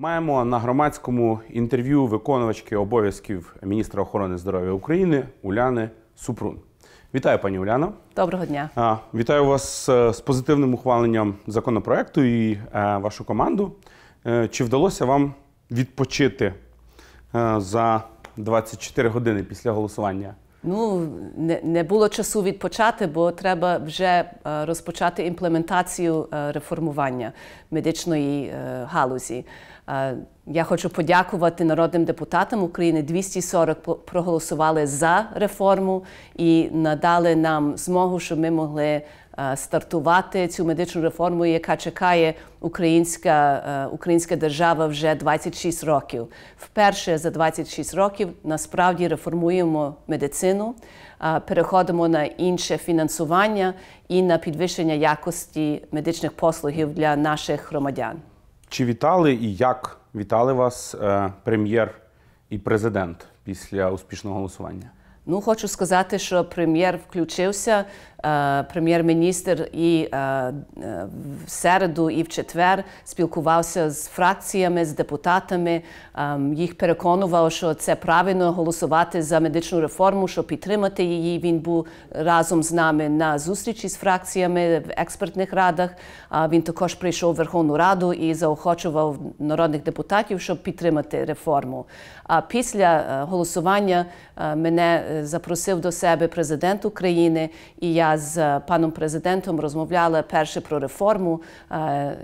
Маємо на громадському інтерв'ю виконувачки обов'язків міністра охорони здоров'я України Уляни Супрун. Вітаю, пані Уляна. Доброго дня. А, вітаю вас е, з позитивним ухваленням законопроекту і е, вашу команду. Е, чи вдалося вам відпочити е, за 24 години після голосування? Ну, не не було часу відпочати, бо треба вже е, розпочати імплементацію е, реформування медичної е, галузі. Я хочу подякувати народним депутатам України. 240 проголосували за реформу і надали нам змогу, щоб ми могли е, стартувати цю медичну реформу, яка чекає українська е, українська держава вже 26 років. Вперше за 26 років насправді реформуємо медицину, е, переходимо на інше фінансування і на підвищення якості медичних послугів для наших громадян. Чи вітали і як? Вітали вас, е, прем'єр і президент після успішного голосування. Ну, хочу сказати, що прем'єр включився. Е, прем'єр-міністр і е, е, в середу, і в четвер спілкувався з фракціями, з депутатами. Ем, їх переконував, що це правильно голосувати за медичну реформу, щоб підтримати її. Він був разом з нами на зустрічі з фракціями в експертних радах. Він також прийшов в Верховну Раду і заохочував народних депутатів, щоб підтримати реформу. А після голосування мене запросив до себе президент України, і я з е, паном президентом розмовляла перше про реформу, е,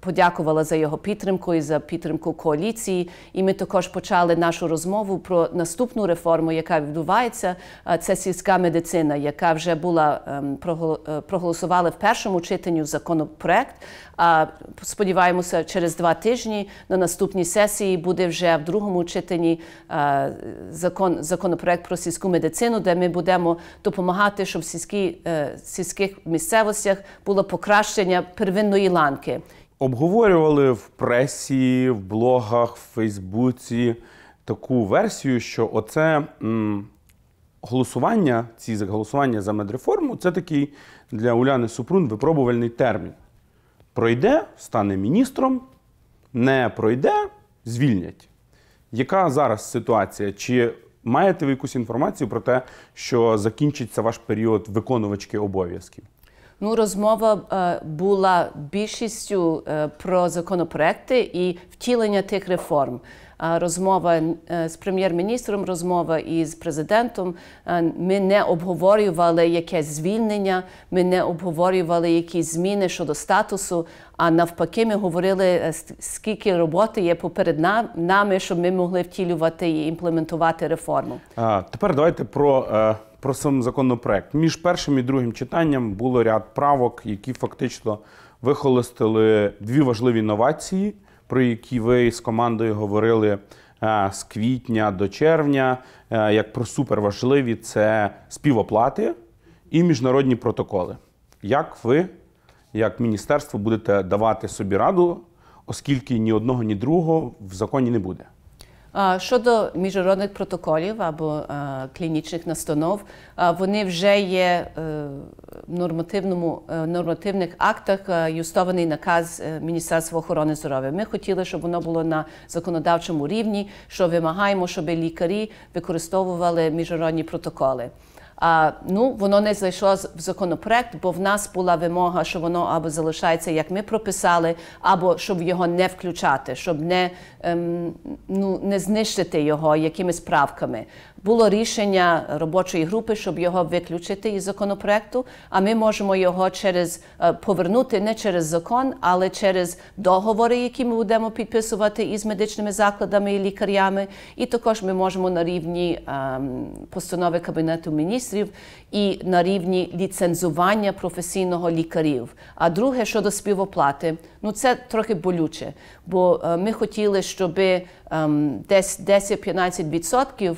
подякувала за його підтримку і за підтримку коаліції. І ми також почали нашу розмову про наступну реформу, яка відбувається. Е, це сільська медицина, яка вже була ем, проголосувала в першому читанні законопроект. А сподіваємося, через два тижні на наступній сесії буде вже в другому читанні закон законопроект про сільську медицину, де ми будемо допомагати, щоб в сільські, е, сільських місцевостях було покращення первинної ланки. Обговорювали в пресі, в блогах, в Фейсбуці таку версію, що оце м, голосування, ці голосування за медреформу це такий для Уляни Супрун випробувальний термін. Пройде, стане міністром, не пройде, звільнять. Яка зараз ситуація? Чи маєте ви якусь інформацію про те, що закінчиться ваш період виконувачки обов'язків? ну розмова е, була більшістю е, про законопроекти і втілення тих реформ. Розмова е, з прем'єр-міністром, розмова із президентом. Ми не обговорювали якесь звільнення, ми не обговорювали якісь зміни щодо статусу. А навпаки, ми говорили, скільки роботи є поперед нами, щоб ми могли втілювати і імплементувати реформу. А, Тепер давайте про про сам законопроект. Між першим і другим читанням було ряд правок, які фактично вихолостили дві важливі новації, про які ви з командою говорили е, з квітня до червня. Е, як про суперважливі, це співоплати і міжнародні протоколи. Як ви, як міністерство, будете давати собі раду, оскільки ні одного, ні другого в законі не буде? Щодо міжнародних протоколів або е, клінічних настанов, е, вони вже є е, в нормативному нормативних актах юстований наказ Міністерства охорони здоров'я. Ми хотіли, щоб воно було на законодавчому рівні, що вимагаємо, щоб лікарі використовували міжнародні протоколи. А, ну, воно не зайшло в законопроект, бо в нас була вимога, що воно або залишається, як ми прописали, або щоб його не включати, щоб не ем, ну, не знищити його якимись правками. Було рішення робочої групи, щоб його виключити із законопроекту. А ми можемо його через е, повернути не через закон, але через договори, які ми будемо підписувати із медичними закладами і лікарями. І також ми можемо на рівні ем, постанови кабінету міністрів і на рівні ліцензування професійного лікарів. А друге щодо співоплати, ну це трохи болюче, бо е, ми хотіли, щоби. Ем, десь 10-15% е,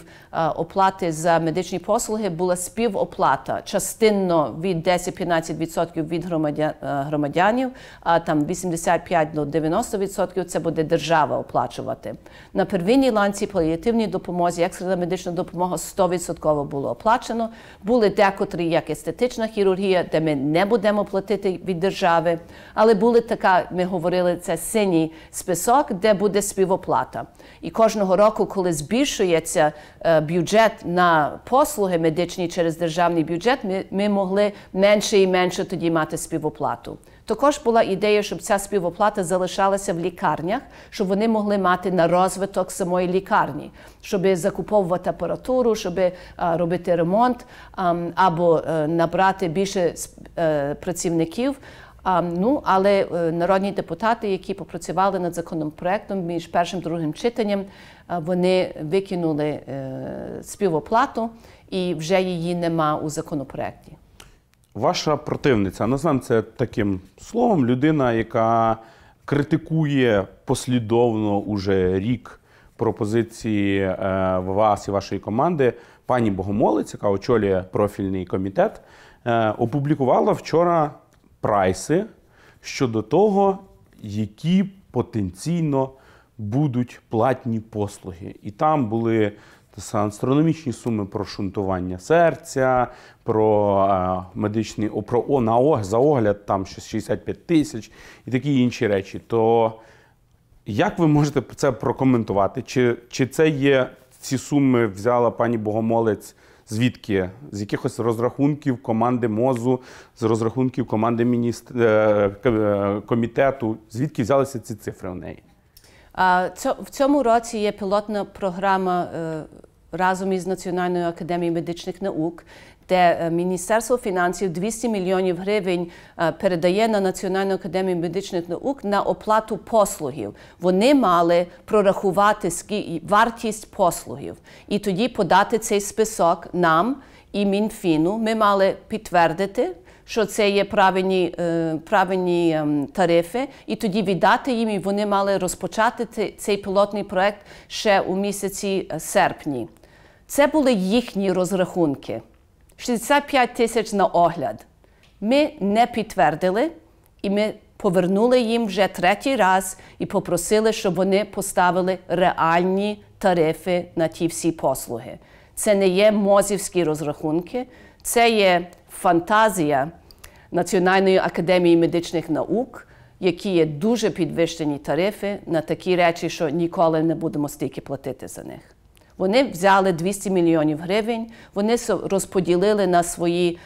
оплати за медичні послуги була співоплата частинно від 10-15% від громадян, е, громадянів, а там 85 до 90% це буде держава оплачувати. На первинній ланці паліативній допомозі, екстрена медична допомога 100% було оплачено. Були декотрі, як естетична хірургія, де ми не будемо платити від держави, але були така, ми говорили, це синій список, де буде співоплата. І кожного року, коли збільшується е, бюджет на послуги медичні через державний бюджет, ми, ми могли менше і менше тоді мати співоплату. Також була ідея, щоб ця співоплата залишалася в лікарнях, щоб вони могли мати на розвиток самої лікарні, щоб закуповувати апаратуру, щоб е, робити ремонт або е, набрати більше працівників. А, ну, Але е, народні депутати, які попрацювали над законопроектом між першим і другим читанням, е, вони викинули е, співоплату і вже її нема у законопроекті. Ваша противниця називаємо це таким словом, людина, яка критикує послідовно уже рік пропозиції е, вас і вашої команди, пані Богомолець, яка очолює профільний комітет, е, опублікувала вчора прайси щодо того, які потенційно будуть платні послуги. І там були астрономічні суми про шунтування серця, про е, медичний про о, на за огляд, там щось 65 тисяч і такі інші речі. То як ви можете це прокоментувати? Чи, Чи це є ці суми взяла пані Богомолець? звідки з якихось розрахунків команди мозу, з розрахунків команди міністр е, е, комітету, звідки взялися ці цифри у неї? А в цьому році є пілотна програма е, разом із Національною академією медичних наук, де е, Міністерство фінансів 200 мільйонів гривень е, передає на Національну академію медичних наук на оплату послугів. Вони мали прорахувати вартість послугів і тоді подати цей список нам і мінфіну. Ми мали підтвердити. Що це є правильні е, правильні ем, тарифи, і тоді віддати їм, і вони мали розпочати цей пілотний проект ще у місяці серпні. Це були їхні розрахунки. 65 тисяч на огляд. Ми не підтвердили і ми повернули їм вже третій раз і попросили, щоб вони поставили реальні тарифи на ті всі послуги. Це не є мозівські розрахунки, це є фантазія Національної академії медичних наук, які є дуже підвищені тарифи на такі речі, що ніколи не будемо стільки платити за них. Вони взяли 200 мільйонів гривень, вони розподілили на свої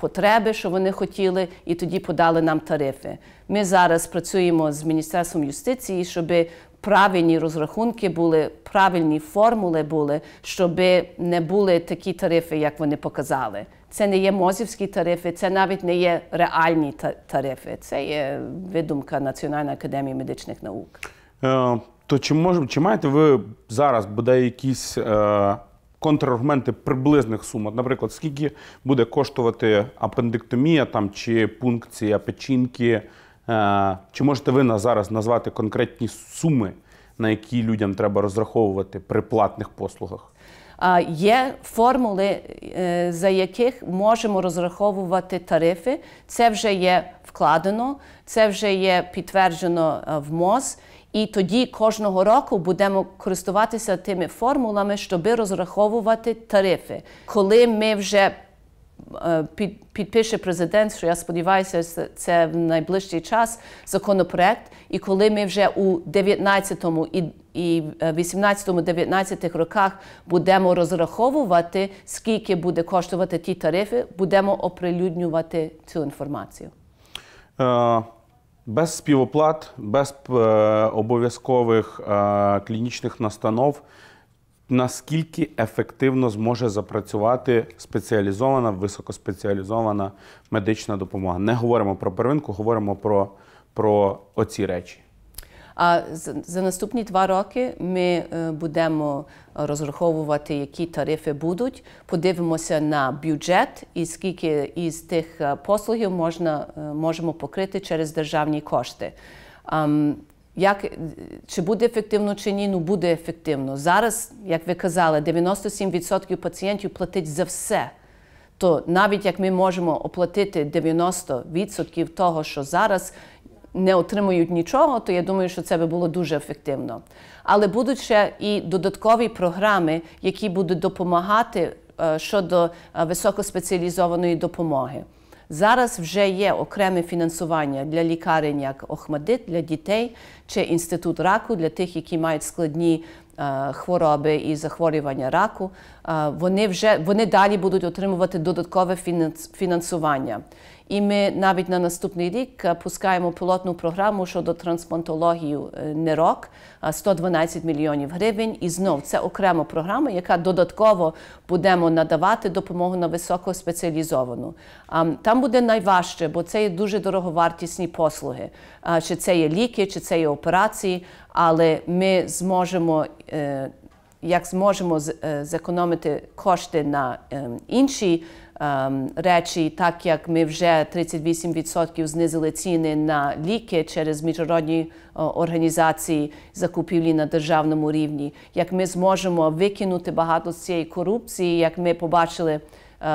потреби, що вони хотіли, і тоді подали нам тарифи. Ми зараз працюємо з Міністерством юстиції, щоб правильні розрахунки були, правильні формули були, щоб не були такі тарифи, як вони показали. Це не є мозівські тарифи, це навіть не є реальні тарифи. Це є видумка Національної академії медичних наук. Е, то чи може, чи маєте ви зараз бодай якісь е, контраргументи приблизних сум? От, Наприклад, скільки буде коштувати апендектомія там, чи пункція печінки? Е, Чи можете ви на зараз назвати конкретні суми, на які людям треба розраховувати при платних послугах? А Є формули, е, за яких можемо розраховувати тарифи. Це вже є вкладено, це вже є підтверджено е, в МОЗ. І тоді кожного року будемо користуватися тими формулами, щоб розраховувати тарифи. Коли ми вже е, підпише президент, що я сподіваюся, це в найближчий час законопроект. І коли ми вже у 19-му і і 18-19 е, роках будемо розраховувати, скільки буде коштувати ті тарифи, будемо оприлюднювати цю інформацію. Е, без співоплат, без е, обов'язкових е, клінічних настанов. Наскільки ефективно зможе запрацювати спеціалізована, високоспеціалізована медична допомога? Не говоримо про первинку, говоримо про, про оці речі. А за наступні два роки ми е, будемо е, розраховувати, які тарифи будуть. Подивимося на бюджет і скільки із тих е, послугів можна можемо покрити через державні кошти. Як чи буде ефективно чи ні? Ну буде ефективно зараз, як ви казали, 97% пацієнтів платить за все. То навіть як ми можемо оплатити 90% того, що зараз не отримують нічого, то я думаю, що це би було дуже ефективно. Але будуть ще і додаткові програми, які будуть допомагати е, щодо е, високоспеціалізованої допомоги. Зараз вже є окреме фінансування для лікарень, як Охмадит, для дітей чи інститут раку для тих, які мають складні е, хвороби і захворювання раку. Вони вже вони далі будуть отримувати додаткове фінансування. І ми навіть на наступний рік е, пускаємо пілотну програму щодо трансплантології е, Нерок 112 мільйонів гривень. І знов це окрема програма, яка додатково будемо надавати допомогу на високоспеціалізовану. Там буде найважче, бо це є дуже дороговартісні послуги. Чи це є ліки, чи це є операції, але ми зможемо. Е, як зможемо зекономити кошти на інші Ем, речі, так як ми вже 38% знизили ціни на ліки через міжнародні е, організації закупівлі на державному рівні, як ми зможемо викинути багато з цієї корупції, як ми побачили. Е,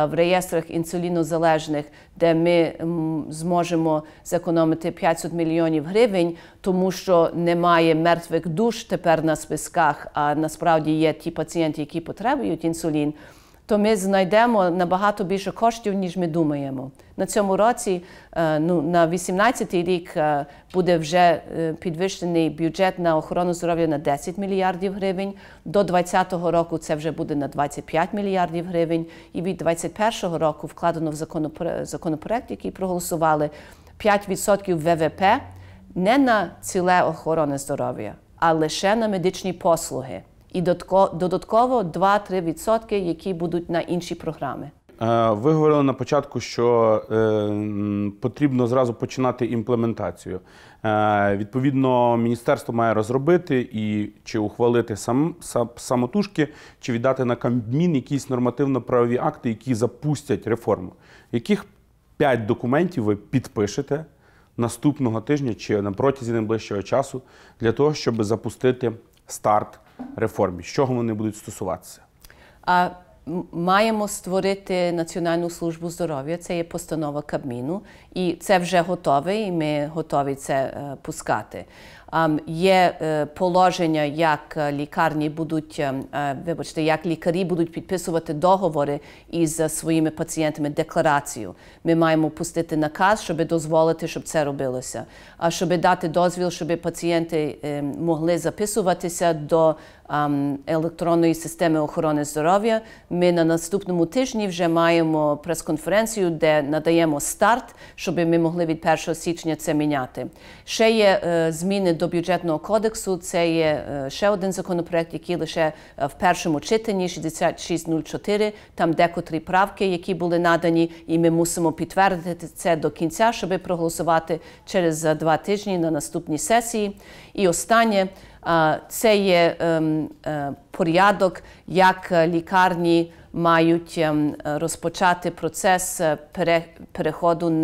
в реєстрах інсулінозалежних, де ми зможемо зекономити 500 мільйонів гривень, тому що немає мертвих душ тепер на списках, а насправді є ті пацієнти, які потребують інсулін то ми знайдемо набагато більше коштів, ніж ми думаємо. На цьому році, е, ну на 18-й рік, е, буде вже е, підвищений бюджет на охорону здоров'я на 10 мільярдів гривень. До 20-го року це вже буде на 25 мільярдів гривень. І від 21-го року вкладено в законопроект, який проголосували 5% ВВП не на ціле охорони здоров'я, а лише на медичні послуги і додатково 2-3%, які будуть на інші програми. Е, ви говорили на початку, що е, потрібно зразу починати імплементацію. Е, відповідно, міністерство має розробити і чи ухвалити сам, сам самотужки, чи віддати на Кабмін якісь нормативно-правові акти, які запустять реформу. Яких п'ять документів ви підпишете наступного тижня чи на протязі найближчого часу для того, щоб запустити старт реформі? З чого вони будуть стосуватися? А Маємо створити Національну службу здоров'я, це є постанова Кабміну, і це вже готове, і ми готові це е, пускати. Ем, є е, положення, як е, лікарні будуть ем, е, вибачте, як лікарі будуть підписувати договори із своїми пацієнтами декларацію. Ми маємо пустити наказ, щоб дозволити, щоб це робилося. А щоб дати дозвіл, щоб пацієнти ем, могли записуватися до електронної системи охорони здоров'я. Ми на наступному тижні вже маємо прес-конференцію, де надаємо старт, щоб ми могли від 1 січня це міняти. Ще є зміни до бюджетного кодексу. Це є е, ще один законопроект, який лише е, в першому читанні 6604, Там декотрі правки, які були надані, і ми мусимо підтвердити це до кінця, щоб проголосувати через е, два тижні на наступній сесії. І останнє. Це є ем, порядок, як лікарні мають ем, розпочати процес переходу ем,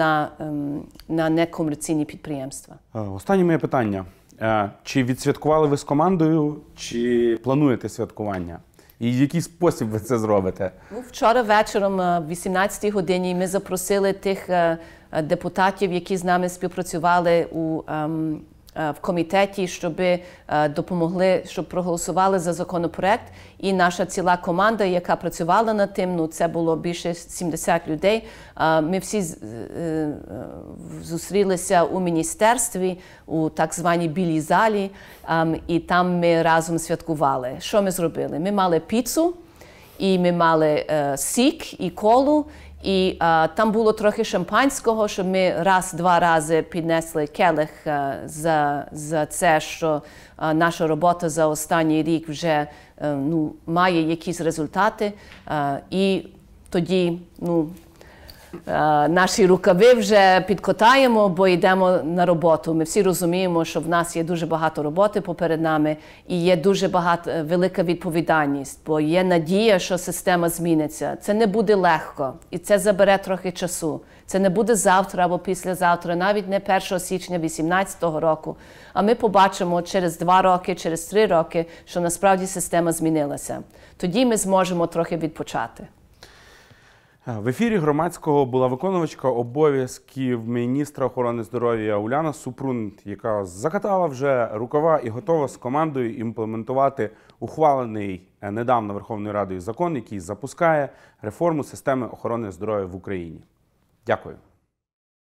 на некомерційні підприємства. Останнє моє питання. Е, чи відсвяткували ви з командою, чи плануєте святкування? І в який спосіб ви це зробите? Ну, вчора вечором, е, в 18 годині, ми запросили тих е, депутатів, які з нами співпрацювали у ем, Е, в комітеті, щоб е, допомогли, щоб проголосували за законопроект. І наша ціла команда, яка працювала над тим, ну це було більше 70 людей. Е, ми всі зустрілися у міністерстві у так званій білій залі, ем, і там ми разом святкували. Що ми зробили? Ми мали піцу, і ми мали сік і колу. І а, е, там було трохи шампанського, що ми раз-два рази піднесли келих а, е, за за це, що а, е, наша робота за останній рік вже ну, має якісь результати. І тоді ну, Е, наші рукави вже підкотаємо, бо йдемо на роботу. Ми всі розуміємо, що в нас є дуже багато роботи поперед нами і є дуже багато е, велика відповідальність, бо є надія, що система зміниться. Це не буде легко і це забере трохи часу. Це не буде завтра або післязавтра, навіть не 1 січня 2018 року. А ми побачимо через два роки, через три роки, що насправді система змінилася. Тоді ми зможемо трохи відпочати. Е, в ефірі громадського була виконувачка обов'язків міністра охорони здоров'я Уляна Супрун, яка закатала вже рукава і готова з командою імплементувати ухвалений е, недавно Верховною Радою закон, який запускає реформу системи охорони здоров'я в Україні. Дякую.